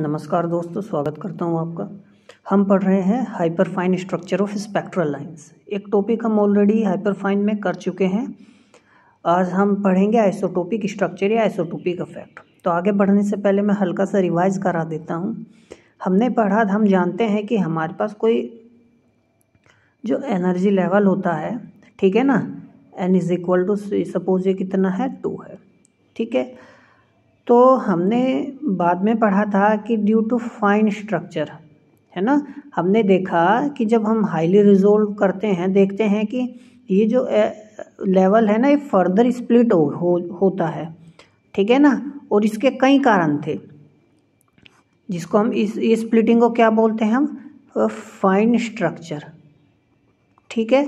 नमस्कार दोस्तों स्वागत करता हूँ आपका हम पढ़ रहे हैं hyperfine structure of spectral lines एक टॉपिक हम ऑलरेडी हाइपर फाइन में कर चुके हैं आज हम पढ़ेंगे आइसोटोपिक स्ट्रक्चर या आइसोटोपिक इफेक्ट तो आगे बढ़ने से पहले मैं हल्का सा रिवाइज करा देता हूँ हमने पढ़ा हम जानते हैं कि हमारे पास कोई जो एनर्जी लेवल होता है ठीक है ना n is equal to suppose ये कितना है टू है ठीक है तो हमने बाद में पढ़ा था कि ड्यू टू फाइन स्ट्रक्चर है ना हमने देखा कि जब हम हाईली रिजोल्व करते हैं देखते हैं कि ये जो लेवल है ना ये फर्दर स्प्लिट हो, हो होता है ठीक है ना और इसके कई कारण थे जिसको हम इस स्प्लिटिंग को क्या बोलते हैं हम फाइन स्ट्रक्चर ठीक है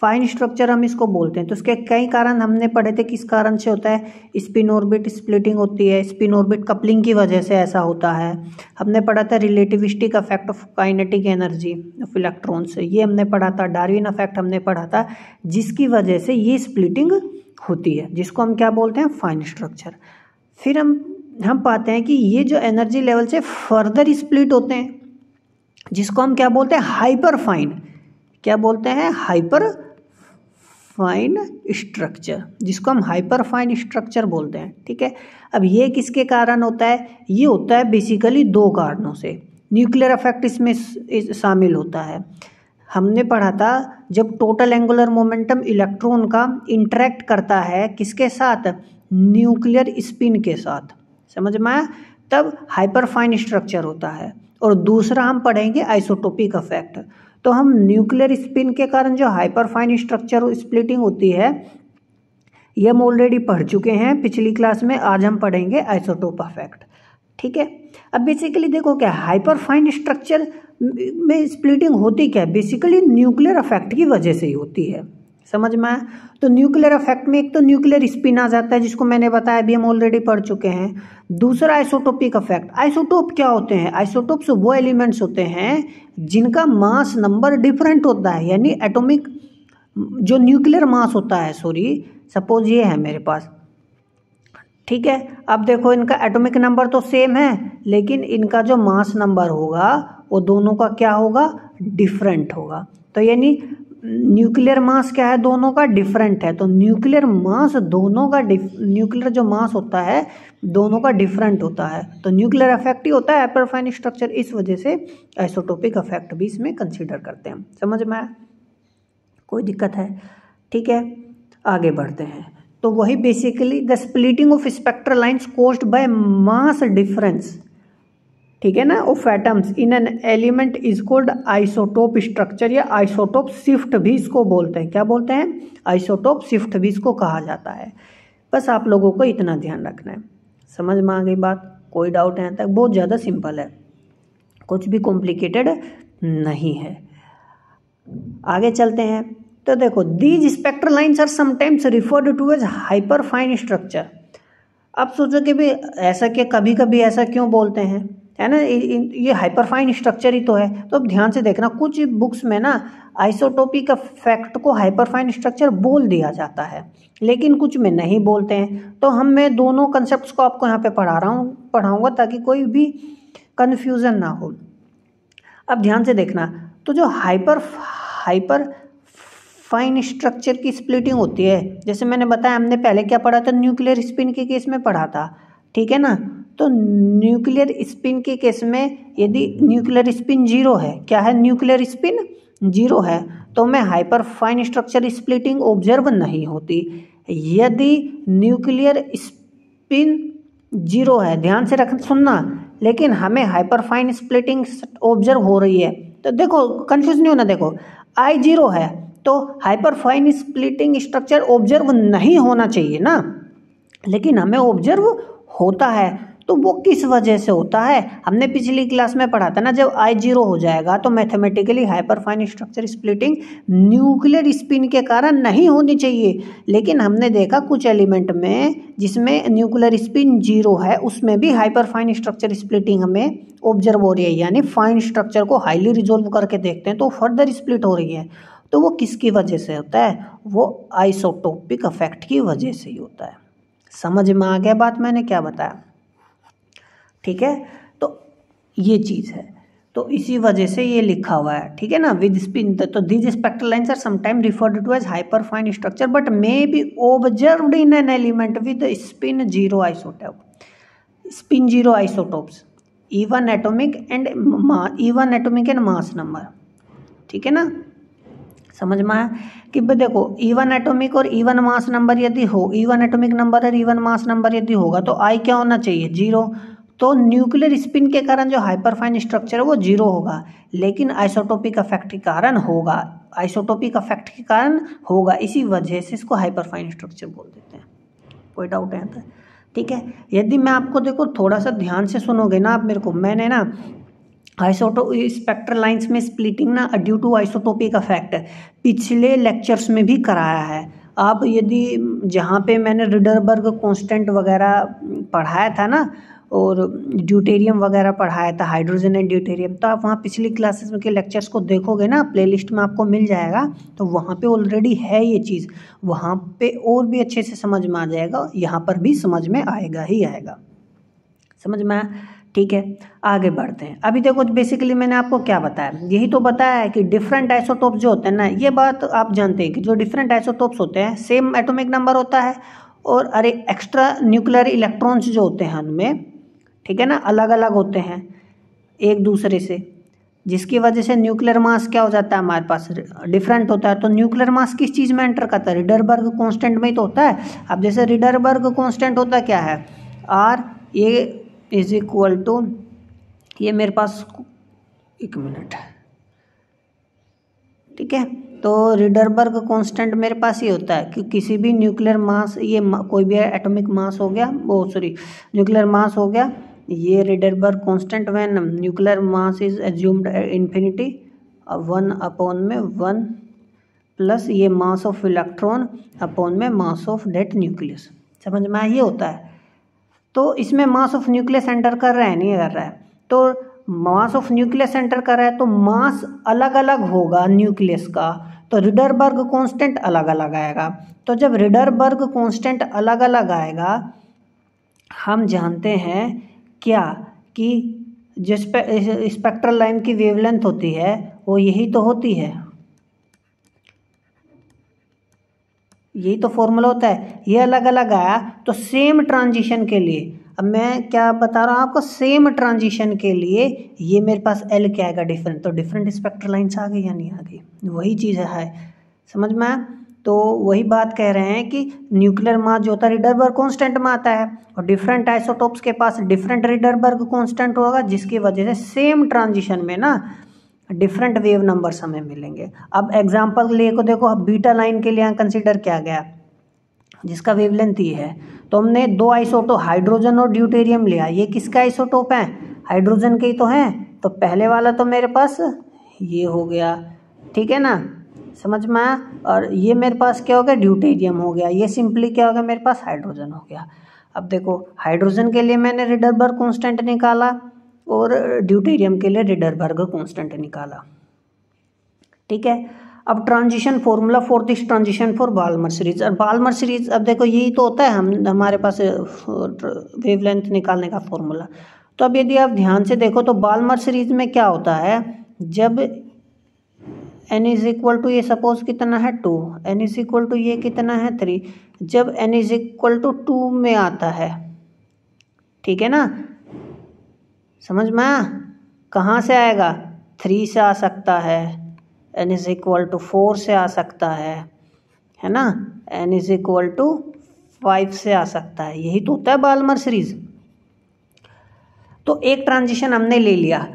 फाइन स्ट्रक्चर हम इसको बोलते हैं तो इसके कई कारण हमने पढ़े थे किस कारण से होता है स्पिन ऑर्बिट स्प्लिटिंग होती है स्पिन ऑर्बिट कपलिंग की वजह से ऐसा होता है हमने पढ़ा था relativistic effect of kinetic energy of electron से ये हमने पढ़ा था डार्विन अफेक्ट हमने पढ़ा था जिसकी वजह से ये स्प्लिटिंग होती है जिसको हम क्या बोलते हैं फाइन स्ट्रक्चर फिर हम हम पाते हैं कि ये जो एनर्जी लेवल से फर्दर स्प्लिट होते हैं जिसको हम क्या बोलते हैं हाइपर फाइन क्या बोलते हैं हाइपर फाइन स्ट्रक्चर जिसको हम हाइपर फाइन स्ट्रक्चर बोलते हैं ठीक है अब ये किसके कारण होता है ये होता है बेसिकली दो कारणों से न्यूक्लियर इफेक्ट इसमें शामिल होता है हमने पढ़ा था जब टोटल एंगुलर मोमेंटम इलेक्ट्रॉन का इंटरेक्ट करता है किसके साथ न्यूक्लियर स्पिन के साथ समझ में आया तब हाइपर फाइन स्ट्रक्चर होता है और दूसरा हम पढ़ेंगे आइसोटोपिक इफेक्ट तो हम न्यूक्लियर स्पिन के कारण जो हाइपरफाइन स्ट्रक्चर स्प्लिटिंग होती है ये हम ऑलरेडी पढ़ चुके हैं पिछली क्लास में आज हम पढ़ेंगे आइसोटोप अफेक्ट ठीक है अब बेसिकली देखो क्या हाइपरफाइन स्ट्रक्चर में स्प्लिटिंग होती क्या है बेसिकली न्यूक्लियर अफेक्ट की वजह से ही होती है समझ में आया तो न्यूक्लियर इफेक्ट में एक तो न्यूक्लियर स्पिन आ जाता है जिसको मैंने बताया अभी हम ऑलरेडी पढ़ चुके हैं दूसरा आइसोटोपिक इफेक्ट आइसोटोप क्या होते हैं आइसोटोप्स वो एलिमेंट्स होते हैं जिनका मास नंबर डिफरेंट होता है यानी एटॉमिक जो न्यूक्लियर मास होता है सॉरी सपोज ये है मेरे पास ठीक है अब देखो इनका एटॉमिक नंबर तो सेम है लेकिन इनका जो मास नंबर होगा वो दोनों का क्या होगा डिफरेंट होगा तो यानी न्यूक्लियर मास क्या है दोनों का डिफरेंट है तो न्यूक्लियर मास दोनों का न्यूक्लियर जो मास होता है दोनों का डिफरेंट होता है तो न्यूक्लियर अफेक्ट ही होता है एपरफाइन स्ट्रक्चर इस वजह से आइसोटोपिक अफेक्ट भी इसमें कंसिडर करते हैं समझ में कोई दिक्कत है ठीक है आगे बढ़ते हैं तो वही basically the splitting of spectral lines caused by mass difference ठीक है ना of atoms in an element is called isotope structure या आइसोटोप शिफ्ट भी इसको बोलते हैं क्या बोलते हैं आइसोटोप शिफ्ट भी इसको कहा जाता है बस आप लोगों को इतना ध्यान रखना है समझ में आ गई बात कोई डाउट है तक तो बहुत ज़्यादा सिंपल है कुछ भी कॉम्प्लिकेटेड नहीं है आगे चलते हैं तो देखो these spectral lines are sometimes referred to as hyperfine structure अब सोचो कि भाई ऐसा क्या कभी कभी ऐसा क्यों बोलते हैं है ना ये हाइपरफाइन स्ट्रक्चर ही तो है तो अब ध्यान से देखना कुछ बुक्स में ना आइसोटोपी का फैक्ट को हाइपरफाइन स्ट्रक्चर बोल दिया जाता है लेकिन कुछ में नहीं बोलते हैं तो हम मैं दोनों कंसेप्ट को आपको यहाँ पे पढ़ा रहा हूँ पढ़ाऊँगा ताकि कोई भी कन्फ्यूज़न ना हो अब ध्यान से देखना तो जो हाइपर हाइपर फाइन स्ट्रक्चर की स्प्लिटिंग होती है जैसे मैंने बताया हमने पहले क्या पढ़ा था न्यूक्लियर स्पिन के केस में पढ़ा था ठीक है ना तो न्यूक्लियर स्पिन के केस में यदि न्यूक्लियर स्पिन जीरो है क्या है न्यूक्लियर स्पिन जीरो है तो मैं hyperfine structure splitting observe नहीं होती यदि न्यूक्लियर स्पिन जीरो है ध्यान से रख सुनना लेकिन हमें हाइपर फाइन स्प्लिटिंग ऑब्जर्व हो रही है तो देखो कन्फ्यूज नहीं होना देखो आई जीरो है तो hyperfine splitting structure observe नहीं होना चाहिए ना लेकिन हमें ऑब्जर्व होता है तो वो किस वजह से होता है हमने पिछली क्लास में पढ़ा था ना जब आई जीरो हो जाएगा तो mathematically hyperfine structure splitting nuclear spin के कारण नहीं होनी चाहिए लेकिन हमने देखा कुछ एलिमेंट में जिसमें न्यूक्लियर स्पिन जीरो है उसमें भी हाइपरफाइन स्ट्रक्चर स्प्लिटिंग हमें ऑब्जर्व हो रही है यानी फाइन स्ट्रक्चर को हाईली रिजोल्व करके देखते हैं तो फर्दर स्प्लिट हो रही है तो वो किसकी वजह से होता है वो आइसोटोपिक अफेक्ट की वजह से ही होता है समझ में आ गया बात मैंने क्या बताया ठीक है तो ये चीज़ है तो इसी वजह से ये लिखा हुआ है ठीक है ना विद स्पिन तो these spectral line are sometime referred to as hyperfine structure but may be observe in an element with spin zero isotope spin zero isotopes even atomic and even atomic and mass number ठीक है ना समझ में आया कि भाई देखो even atomic और इवन मास नंबर यदि हो इवन एटोमिक नंबर और इवन मास नंबर यदि होगा तो आई क्या होना चाहिए जीरो तो न्यूक्लियर स्पिन के कारण जो हाइपरफाइन स्ट्रक्चर है वो जीरो होगा लेकिन आइसोटोपिक अफेक्ट के कारण होगा आइसोटोपिक अफेक्ट के कारण होगा इसी वजह से इसको हाइपरफाइन स्ट्रक्चर बोल देते हैं कोई डाउट है तो ठीक है यदि मैं आपको देखो थोड़ा सा ध्यान से सुनोगे ना आप मेरे को मैंने ना आइसोटो स्पेक्ट्रल लाइंस में स्प्लिटिंग ना ड्यू टू आइसोटोपिक अफेक्ट पिछले लेक्चर्स में भी कराया है आप यदि जहाँ पे मैंने रिडरबर्ग कांस्टेंट वगैरह पढ़ाया था ना और ड्यूटेरियम वगैरह पढ़ाया था हाइड्रोजन एंड ड्यूटेरियम तो आप वहाँ पिछली क्लासेस में के लेक्चर्स को देखोगे ना प्ले में आपको मिल जाएगा तो वहाँ पर ऑलरेडी है ये चीज़ वहाँ पे और भी अच्छे से समझ में आ जाएगा यहाँ पर भी समझ में आएगा ही आएगा समझ में ठीक है आगे बढ़ते हैं अभी देखो बेसिकली मैंने आपको क्या बताया यही तो बताया है कि डिफरेंट आइसोटोप जो होते हैं ना ये बात आप जानते हैं कि जो डिफरेंट आइसोटोप्स होते हैं सेम एटॉमिक नंबर होता है और अरे एक्स्ट्रा न्यूक्लियर इलेक्ट्रॉन्स जो होते हैं उनमें ठीक है ना अलग अलग होते हैं एक दूसरे से जिसकी वजह से न्यूक्लियर मास क्या हो जाता है हमारे पास डिफरेंट होता है तो न्यूक्लियर मास किस चीज़ में एंटर करता है रिडरबर्ग कॉन्स्टेंट में ही तो होता है अब जैसे रिडरबर्ग कॉन्स्टेंट होता क्या है R A is equal to ये मेरे पास एक मिनट ठीक है तो रिडरबर्ग कांस्टेंट मेरे पास ये होता है कि किसी भी न्यूक्लियर मास ये कोई भी एटॉमिक मास हो गया वो सॉरी न्यूक्लियर मास हो गया ये Rydberg constant when nuclear mass is assumed infinity one upon में वन प्लस ये मास ऑफ इलेक्ट्रॉन अपॉन में मास ऑफ डेट न्यूक्लियस समझ में आया ये होता है तो इसमें मास ऑफ न्यूक्लियस एंटर कर रहा है नहीं कर रहा है तो मास ऑफ न्यूक्लियस एंटर कर रहा है तो मास अलग अलग होगा न्यूक्लियस का तो रिडरबर्ग कांस्टेंट अलग अलग आएगा तो जब रिडरबर्ग कांस्टेंट अलग अलग आएगा हम जानते हैं क्या कि जिस पे स्पेक्ट्रल लाइन की वेवलेंथ होती है वो यही तो होती है यही तो फॉर्मूला होता है ये अलग अलग आया तो सेम ट्रांजिशन के लिए अब मैं क्या बता रहा हूँ आपको सेम ट्रांजिशन के लिए ये मेरे पास एल क्या आएगा डिफरेंट तो डिफरेंट स्पेक्ट्रल लाइन्स आ गई या नहीं आ गई वही चीज़ है समझ में तो वही बात कह रहे हैं कि न्यूक्लियर मास जो होता है रिडरबर्ग कांस्टेंट में आता है और डिफरेंट आइसोटोप्स के पास डिफरेंट रिडरबर्ग कांस्टेंट होगा जिसकी वजह से सेम ट्रांजिशन में ना डिफरेंट वेव नंबर हमें मिलेंगे अब एग्जाम्पल ले को देखो अब बीटा लाइन के लिए यहाँ कंसिडर किया गया जिसका वेवलेंथ ये e है तो हमने दो आइसोटोप हाइड्रोजन और ड्यूटेरियम लिया ये किसका आइसोटोप है हाइड्रोजन के ही तो हैं तो पहले वाला तो मेरे पास ये हो गया ठीक है ना समझ में आया और ये मेरे पास क्या हो गया ड्यूटेरियम हो गया ये सिंपली क्या हो गया मेरे पास हाइड्रोजन हो गया अब देखो हाइड्रोजन के लिए मैंने रिडरबर्ग कॉन्स्टेंट निकाला और ड्यूटेरियम के लिए रिडरबर्ग कॉन्स्टेंट निकाला ठीक है अब transition formula for this transition for Balmer series और बालमर सीरीज अब देखो यही तो होता है हम हमारे पास वेवलेंथ निकालने का फॉर्मूला तो अब यदि आप ध्यान से देखो तो बालमर सीरीज में क्या होता है जब एन इज इक्वल टू ये सपोज कितना है two n is equal to ये कितना है थ्री जब n is equal to two में आता है ठीक है ना समझ में कहाँ से आएगा थ्री से आ सकता है n is equal to four से आ सकता है है ना n is equal to five से आ सकता है यही तो होता है बालमर सीरीज तो एक ट्रांजिशन हमने ले लिया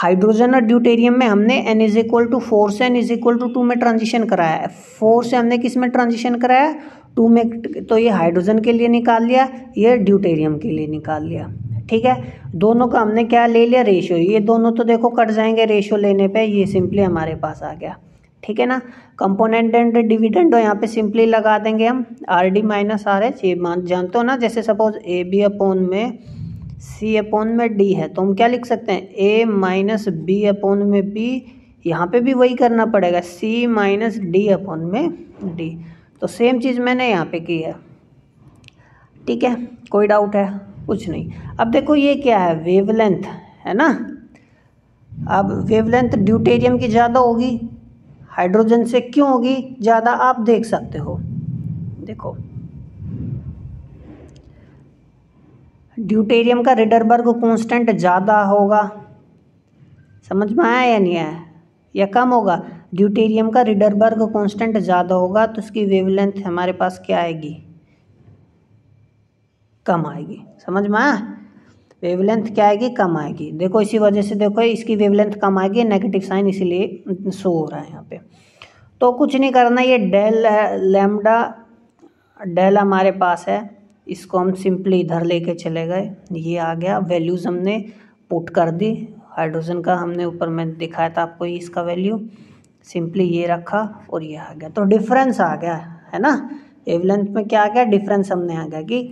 हाइड्रोजन और ड्यूटेरियम में हमने n is equal to four से n is equal to two में ट्रांजिशन कराया है फोर से हमने किस में ट्रांजिशन कराया टू में तो ये हाइड्रोजन के लिए निकाल लिया ये ड्यूटेरियम के लिए निकाल लिया ठीक है दोनों का हमने क्या ले लिया रेशियो ये दोनों तो देखो कट जाएंगे रेशियो लेने पे ये सिंपली हमारे पास आ गया ठीक है ना कंपोनेंट एंड डिविडेंड यहाँ पे सिंपली लगा देंगे हम R D minus R H ये मान जानते हो ना जैसे सपोज ए बी अपोन में सी अपॉन में डी है तो हम क्या लिख सकते हैं ए माइनस बी अपॉन में बी यहाँ पे भी वही करना पड़ेगा सी माइनस डी अपॉन में डी तो सेम चीज़ मैंने यहाँ पे की है ठीक है कोई डाउट है कुछ नहीं अब देखो ये क्या है वेवलेंथ है ना अब वेवलेंथ ड्यूटेरियम की ज़्यादा होगी हाइड्रोजन से क्यों होगी ज़्यादा आप देख सकते हो देखो ड्यूटेरियम का रिडरबर्ग कांस्टेंट ज़्यादा होगा समझ में आया या नहीं आया या कम होगा ड्यूटेरियम का रिडरबर्ग कांस्टेंट ज़्यादा होगा तो उसकी वेवलेंथ हमारे पास क्या आएगी कम आएगी समझ में आया वेवलेंथ क्या आएगी कम आएगी देखो इसी वजह से देखो इसकी वेवलेंथ कम आएगी नेगेटिव साइन इसीलिए शो हो रहा है यहाँ पे तो कुछ नहीं करना ये डेल लेमडा डेल हमारे पास है इसको हम सिंपली इधर लेके चले गए ये आ गया वैल्यूज़ हमने पुट कर दी हाइड्रोजन का हमने ऊपर में दिखाया था आपको इसका वैल्यू सिंपली ये रखा और ये आ गया तो डिफरेंस आ गया है ना एवलेंथ में क्या आ गया डिफरेंस हमने आ गया कि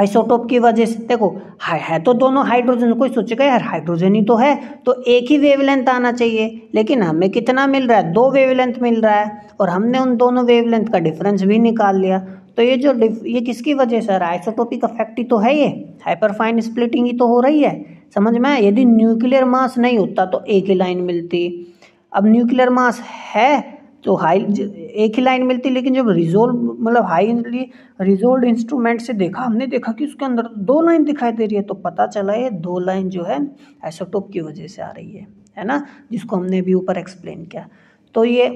आइसोटोप की वजह से देखो हाई है तो दोनों हाइड्रोजन कोई सोचेगा यार हाइड्रोजन ही तो है तो एक ही वेवलेंथ आना चाहिए लेकिन हमें कितना मिल रहा है दो वेवलेंथ मिल रहा है और हमने उन दोनों वेवलेंथ का डिफरेंस भी निकाल लिया तो ये जो ये किसकी वजह से आइसोटोपिक इफेक्ट ही तो है ये हाइपरफाइन स्प्लिटिंग ही तो हो रही है समझ में आया यदि न्यूक्लियर मास नहीं होता तो एक ही लाइन मिलती अब न्यूक्लियर मास है तो हाई एक ही लाइन मिलती लेकिन जब रिजोल्व मतलब हाईली रिजोल्व इंस्ट्रूमेंट से देखा हमने देखा कि उसके अंदर दो लाइन दिखाई दे रही है तो पता चला ये दो लाइन जो है आइसोटोप की वजह से आ रही है है ना जिसको हमने अभी ऊपर एक्सप्लेन किया तो ये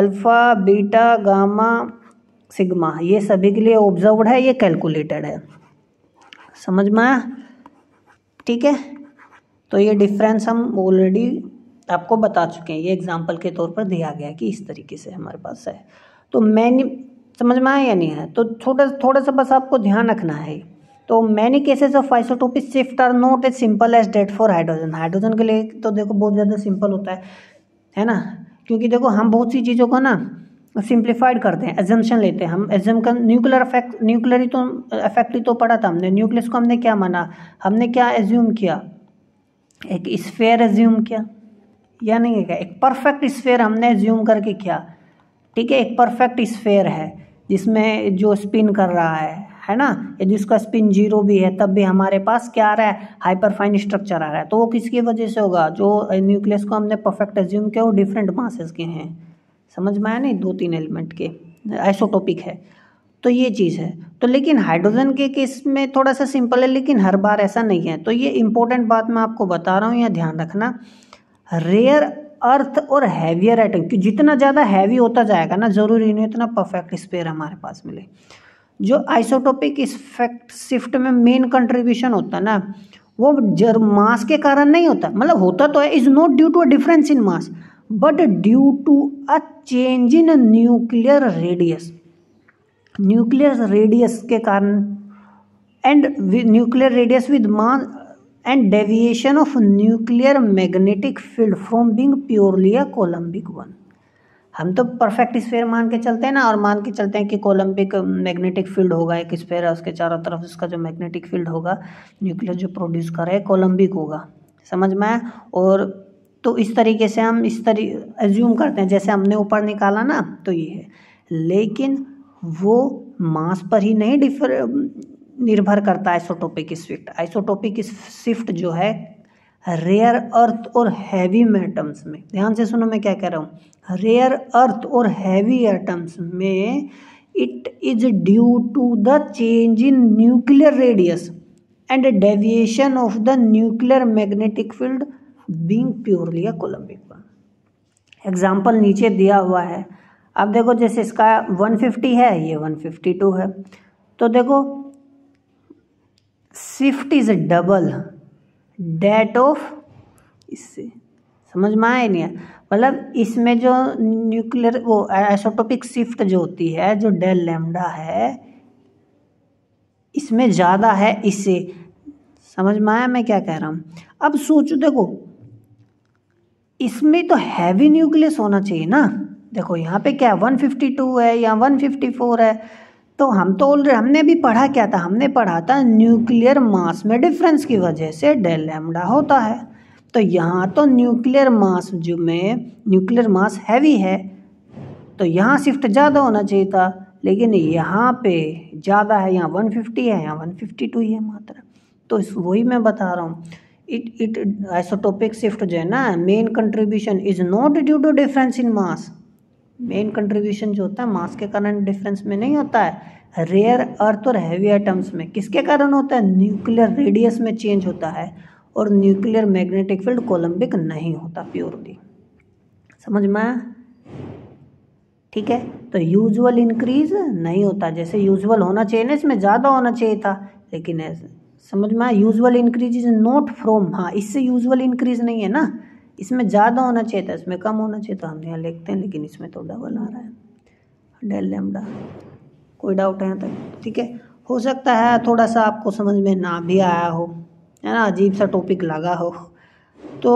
अल्फ़ा बीटा गामा सिग्मा ये सभी के लिए ऑब्जर्व है ये कैलकुलेटेड है समझ में आया ठीक है तो ये डिफरेंस हम ऑलरेडी आपको बता चुके हैं ये एग्जाम्पल के तौर पर दिया गया है कि इस तरीके से हमारे पास है तो मैनी समझ में आया या नहीं है तो छोटे थोड़ा सा बस आपको ध्यान रखना है तो many cases of isotopic shift are not as simple as that for hydrogen hydrogen के लिए तो देखो बहुत ज़्यादा सिंपल होता है है ना क्योंकि देखो हम बहुत सी चीज़ों को ना सिंप्लीफाइड करते हैं एजम्पन लेते हैं हम एजम का न्यूक्लियर इफेक्ट न्यूक्लियर ही तो इफेक्ट ही तो पड़ा था हमने न्यूक्लियस को हमने क्या माना हमने क्या एज्यूम किया एक स्फेयर एज्यूम किया या नहीं है क्या एक परफेक्ट स्फेयर हमने एज्यूम करके किया ठीक है एक परफेक्ट स्फेयर है जिसमें जो स्पिन कर रहा है है ना यदि उसका स्पिन जीरो भी है तब भी हमारे पास क्या आ रहा है हाइपरफाइन स्ट्रक्चर आ रहा है तो वो किसकी वजह से होगा जो न्यूक्लियस को हमने परफेक्ट एज्यूम किया वो डिफरेंट मासेस के हैं समझ में आया नहीं दो तीन एलिमेंट के आइसोटोपिक है तो ये चीज़ है तो लेकिन हाइड्रोजन के केस में थोड़ा सा सिंपल है लेकिन हर बार ऐसा नहीं है तो ये इंपॉर्टेंट बात मैं आपको बता रहा हूँ या ध्यान रखना रेयर अर्थ और हैवियर एटम क्योंकि जितना ज़्यादा हैवी होता जाएगा ना ज़रूरी नहीं उतना परफेक्ट स्पेयर हमारे पास मिले जो आइसोटोपिक इफेक्ट शिफ्ट में मेन कंट्रीब्यूशन होता है ना वो जर मास के कारण नहीं होता मतलब होता तो है is not due to a difference in mass but due to a change in nuclear radius nuclear radius के कारण एंड न्यूक्लियर रेडियस विद मान and deviation of nuclear magnetic field from being purely a Coulombic one हम तो perfect sphere मान के चलते हैं ना और मान के चलते हैं कि कोलम्बिक मैग्नेटिक फील्ड होगा एक स्फेयर है उसके चारों तरफ उसका जो मैग्नेटिक फील्ड होगा न्यूक्लियर जो प्रोड्यूस करे कोलम्बिक होगा समझ में और तो इस तरीके से हम इस तरी एज्यूम करते हैं जैसे हमने ऊपर निकाला ना तो ये है लेकिन वो मास पर ही नहीं डिफर निर्भर करता आइसोटोपिक शिफ्ट आइसोटोपिक शिफ्ट जो है रेयर अर्थ और हैवी एटम्स में ध्यान से सुनो मैं क्या कह रहा हूँ रेयर अर्थ और हैवी एटम्स में it is due to the change in nuclear radius and deviation of the nuclear magnetic field being purely Coulombic one example नीचे दिया हुआ है अब देखो जैसे इसका 150 है ये 152 है तो देखो shift is double that of इससे समझ में आया नहीं मतलब इसमें जो न्यूक्लियर वो एसोटोपिक शिफ्ट जो होती है जो डेल लेमडा है इसमें ज़्यादा है इससे समझ में आया मैं क्या कह रहा हूँ अब सोचो देखो इसमें तो हैवी न्यूक्लियस होना चाहिए ना देखो यहाँ पे क्या है 152 है या 154 है तो हम तो ऑलरेडी हमने भी पढ़ा क्या था हमने पढ़ा था न्यूक्लियर मास में डिफरेंस की वजह से डेल होता है तो यहाँ तो न्यूक्लियर मास जो में न्यूक्लियर मास हैवी है तो यहाँ शिफ्ट ज़्यादा होना चाहिए था लेकिन यहाँ पे ज़्यादा है यहाँ 150 है यहाँ 152 ही है मात्रा तो वही मैं बता रहा हूँ इट इट आइसोटोपिक शिफ्ट जो है ना main contribution is not due to difference in mass main contribution जो होता है मास के कारण डिफरेंस में नहीं होता है रेयर अर्थ और हैवी आइटम्स में किसके कारण होता है न्यूक्लियर रेडियस में चेंज होता है और न्यूक्लियर मैग्नेटिक फील्ड कोलम्बिक नहीं होता प्योरली समझ में ठीक है तो यूजुअल इंक्रीज नहीं होता जैसे यूजुअल होना चाहिए ना इसमें ज़्यादा होना चाहिए था लेकिन ऐसे समझ में आया usual increase is not from हाँ इससे यूजुअल इंक्रीज नहीं है ना इसमें ज़्यादा होना चाहिए था इसमें कम होना चाहिए था हम यहाँ लिखते हैं लेकिन इसमें तो डबल आ रहा है डेल लेमडा कोई डाउट है तक ठीक है हो सकता है थोड़ा सा आपको समझ में ना भी आया हो है ना अजीब सा टॉपिक लगा हो तो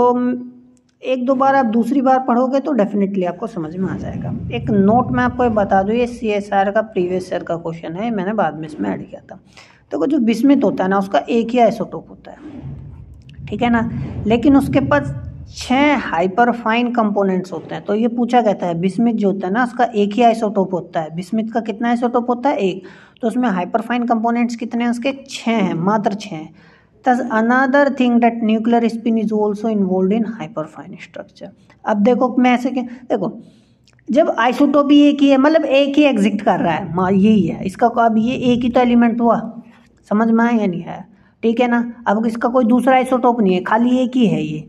एक दो बार आप दूसरी बार पढ़ोगे तो डेफिनेटली आपको समझ में आ जाएगा एक नोट मैं आपको बता दूँ ये सी एस आर का प्रीवियस ईयर का क्वेश्चन है मैंने बाद में इसमें ऐड किया था देखो तो जो विस्मित होता है ना उसका एक ही आइसोटोप होता है ठीक है ना लेकिन उसके पास छः हाइपरफाइन कंपोनेंट्स होते हैं तो ये पूछा कहता है बिस्मित जो होता है ना उसका एक ही आइसोटोप होता है बिस्मित का कितना आइसोटोप होता है एक तो उसमें हाइपरफाइन कंपोनेंट्स कितने हैं उसके छः हैं मात्र छः हैं दस another thing that nuclear spin is also involve in hyperfine structure अब देखो मैं ऐसे क्या देखो जब आइसोटोप ही एक ही है मतलब एक ही एग्जिट कर रहा है यही है इसका अब ये एक ही तो एलिमेंट हुआ समझ में आया नहीं आया ठीक है ना अब इसका कोई दूसरा आइसोटोप नहीं है खाली एक ही है ये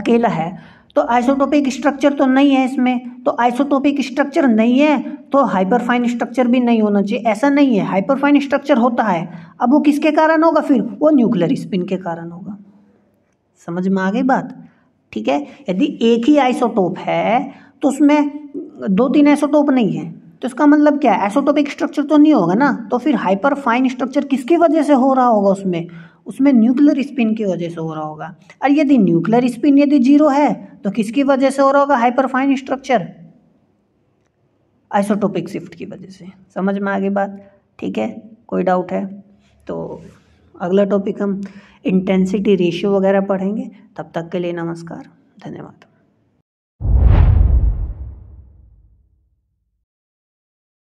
अकेला है तो आइसोटोपिक स्ट्रक्चर तो नहीं है इसमें तो आइसोटोपिक स्ट्रक्चर नहीं है तो हाइपरफाइन स्ट्रक्चर भी नहीं होना चाहिए ऐसा नहीं है हाइपरफाइन स्ट्रक्चर होता है अब वो किसके कारण होगा फिर वो न्यूक्लियर स्पिन के कारण होगा समझ में आ गई बात ठीक है यदि एक ही आइसोटोप है तो उसमें दो तीन आइसोटोप नहीं है तो इसका मतलब क्या है एसोटोपिक स्ट्रक्चर तो नहीं होगा ना तो फिर हाइपर फाइन स्ट्रक्चर किसकी वजह से हो रहा होगा उसमें उसमें न्यूक्लियर स्पिन की वजह से हो रहा होगा और यदि न्यूक्लियर स्पिन यदि जीरो है तो किसकी वजह से हो रहा होगा hyperfine structure isotopic shift की वजह से समझ में आ गई बात ठीक है कोई डाउट है तो अगला टॉपिक हम इंटेंसिटी रेशियो वगैरह पढ़ेंगे तब तक के लिए नमस्कार धन्यवाद